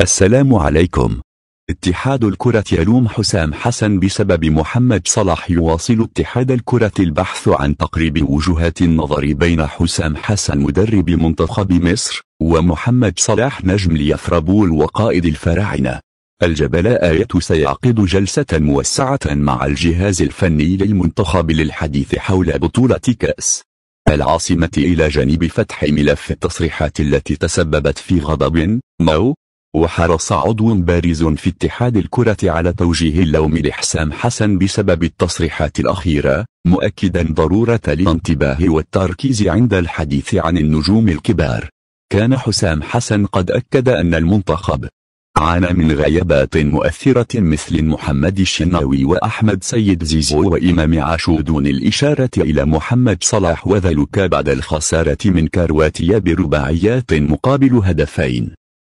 السلام عليكم اتحاد الكرة يلوم حسام حسن بسبب محمد صلاح يواصل اتحاد الكرة البحث عن تقريب وجهات النظر بين حسام حسن مدرب منتخب مصر ومحمد صلاح نجم ليفربول وقائد الفراعنة الجبلاء آية سيعقد جلسة موسعة مع الجهاز الفني للمنتخب للحديث حول بطولة كأس العاصمة إلى جانب فتح ملف التصريحات التي تسببت في غضب مو وحرص عضو بارز في اتحاد الكرة على توجيه اللوم لحسام حسن بسبب التصريحات الأخيرة مؤكدا ضرورة الانتباه والتركيز عند الحديث عن النجوم الكبار كان حسام حسن قد أكد أن المنتخب عانى من غيابات مؤثرة مثل محمد الشناوي وأحمد سيد زيزو وإمام عاشو دون الإشارة إلى محمد صلاح وذلك بعد الخسارة من كرواتيا برباعيات مقابل هدفين